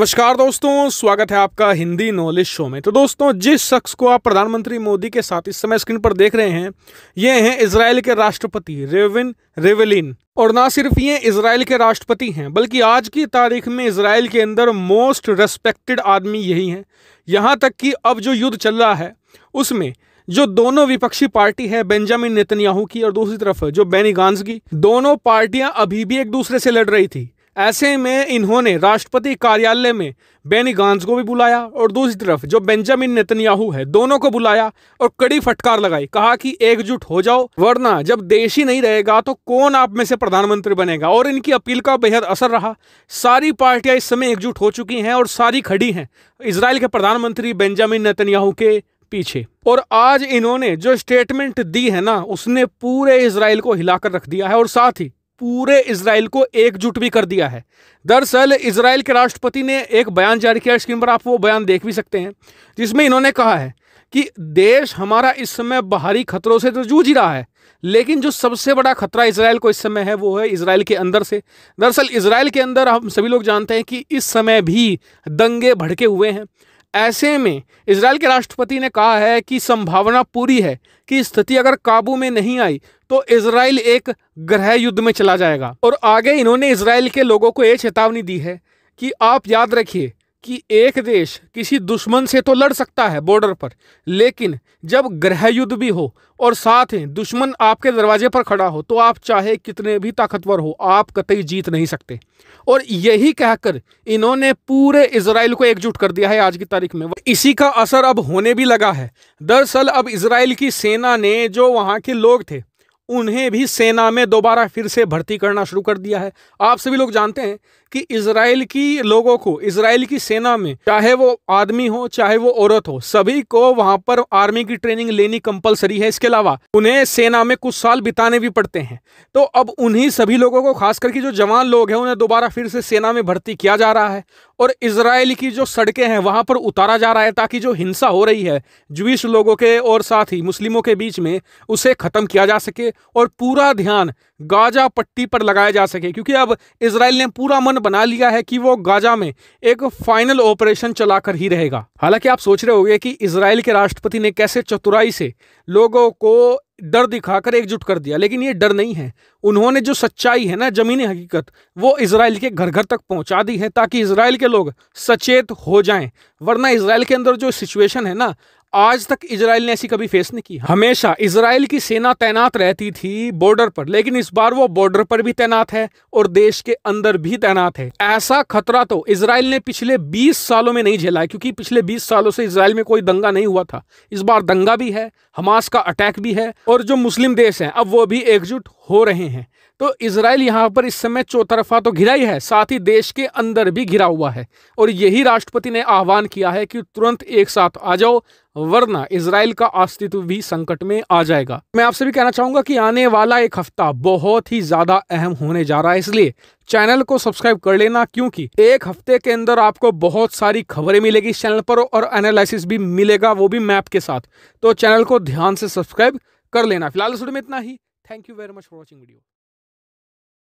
नमस्कार दोस्तों स्वागत है आपका हिंदी नॉलेज शो में तो दोस्तों जिस शख्स को आप प्रधानमंत्री मोदी के साथ इस समय स्क्रीन पर देख रहे हैं ये हैं इसराइल के राष्ट्रपति रेविन रेवेलिन और ना सिर्फ ये इसराइल के राष्ट्रपति हैं बल्कि आज की तारीख में इसराइल के अंदर मोस्ट रेस्पेक्टेड आदमी यही हैं यहाँ तक कि अब जो युद्ध चल रहा है उसमें जो दोनों विपक्षी पार्टी है बेंजामिन नेतन्याहू की और दूसरी तरफ जो बेनी गांस की दोनों पार्टियां अभी भी एक दूसरे से लड़ रही थी ऐसे में इन्होंने राष्ट्रपति कार्यालय में बेनी गांस को भी बुलाया और दूसरी तरफ जो बेंजामिन नेतन्याहू है दोनों को बुलाया और कड़ी फटकार लगाई कहा कि एकजुट हो जाओ वरना जब देश ही नहीं रहेगा तो कौन आप में से प्रधानमंत्री बनेगा और इनकी अपील का बेहद असर रहा सारी पार्टियां इस समय एकजुट हो चुकी हैं और सारी खड़ी हैं इसराइल के प्रधानमंत्री बेंजामिन नेतन्याहू के पीछे और आज इन्होंने जो स्टेटमेंट दी है ना उसने पूरे इसराइल को हिलाकर रख दिया है और साथ ही पूरे इसराइल को एकजुट भी कर दिया है दरअसल इसराइल के राष्ट्रपति ने एक बयान जारी किया इसके पर आप वो बयान देख भी सकते हैं जिसमें इन्होंने कहा है कि देश हमारा इस समय बाहरी खतरों से तो जूझ ही रहा है लेकिन जो सबसे बड़ा खतरा इसराइल को इस समय है वो है इसराइल के अंदर से दरअसल इसराइल के अंदर हम सभी लोग जानते हैं कि इस समय भी दंगे भड़के हुए हैं ऐसे में इसराइल के राष्ट्रपति ने कहा है कि संभावना पूरी है कि स्थिति अगर काबू में नहीं आई तो इसराइल एक ग्रह युद्ध में चला जाएगा और आगे इन्होंने इसराइल के लोगों को ये चेतावनी दी है कि आप याद रखिए कि एक देश किसी दुश्मन से तो लड़ सकता है बॉर्डर पर लेकिन जब ग्रह युद्ध भी हो और साथ ही दुश्मन आपके दरवाजे पर खड़ा हो तो आप चाहे कितने भी ताकतवर हो आप कतई जीत नहीं सकते और यही कहकर इन्होंने पूरे इसराइल को एकजुट कर दिया है आज की तारीख में इसी का असर अब होने भी लगा है दरअसल अब इसराइल की सेना ने जो वहाँ के लोग थे उन्हें भी सेना में दोबारा फिर से भर्ती करना शुरू कर दिया है आप सभी लोग जानते हैं कि इसराइल की लोगों को इसराइल की सेना में चाहे वो आदमी हो चाहे वो औरत हो सभी को वहां पर आर्मी की ट्रेनिंग लेनी कंपलसरी है इसके अलावा उन्हें सेना में कुछ साल बिताने भी पड़ते हैं तो अब उन्हीं सभी लोगों को खास करके जो जवान लोग हैं उन्हें दोबारा फिर से सेना में भर्ती किया जा रहा है और इसराइल की जो सड़कें हैं वहाँ पर उतारा जा रहा है ताकि जो हिंसा हो रही है जुविश लोगों के और साथ ही मुस्लिमों के बीच में उसे ख़त्म किया जा सके और पूरा ध्यान गाजा पट्टी पर लगाया जा सके क्योंकि अब इसराइल ने पूरा मन बना लिया है कि वो गाजा में एक फाइनल ऑपरेशन चलाकर ही रहेगा हालांकि आप सोच रहे होंगे कि इसराइल के राष्ट्रपति ने कैसे चतुराई से लोगों को डर दिखाकर एकजुट कर दिया लेकिन ये डर नहीं है उन्होंने जो सच्चाई है ना जमीनी हकीकत वो इसराइल के घर घर तक पहुंचा दी है ताकि इसराइल के लोग सचेत हो जाएं वरना इसराइल के अंदर जो सिचुएशन है ना आज तक इसराइल ने ऐसी कभी फेस नहीं की हाँ। हमेशा इसराइल की सेना तैनात रहती थी बॉर्डर पर लेकिन इस बार वो बॉर्डर पर भी तैनात है और देश के अंदर भी तैनात है ऐसा खतरा तो इसराइल ने पिछले 20 सालों में नहीं झेला क्योंकि पिछले 20 सालों से इसराइल में कोई दंगा नहीं हुआ था इस बार दंगा भी है हमास का अटैक भी है और जो मुस्लिम देश है अब वो भी एकजुट हो रहे हैं तो इसराइल यहां पर इस समय चौतरफा तो घिरा ही है साथ ही देश के अंदर भी घिरा हुआ है और यही राष्ट्रपति ने आह्वान किया है कि तुरंत एक साथ आ जाओ वरना इसराइल का अस्तित्व भी संकट में आ जाएगा मैं आपसे भी कहना चाहूंगा कि आने वाला एक हफ्ता बहुत ही ज्यादा अहम होने जा रहा है इसलिए चैनल को सब्सक्राइब कर लेना क्योंकि एक हफ्ते के अंदर आपको बहुत सारी खबरें मिलेगी इस चैनल पर और एनालिसिस भी मिलेगा वो भी मैप के साथ तो चैनल को ध्यान से सब्सक्राइब कर लेना फिलहाल इस में इतना ही thank you very much for watching video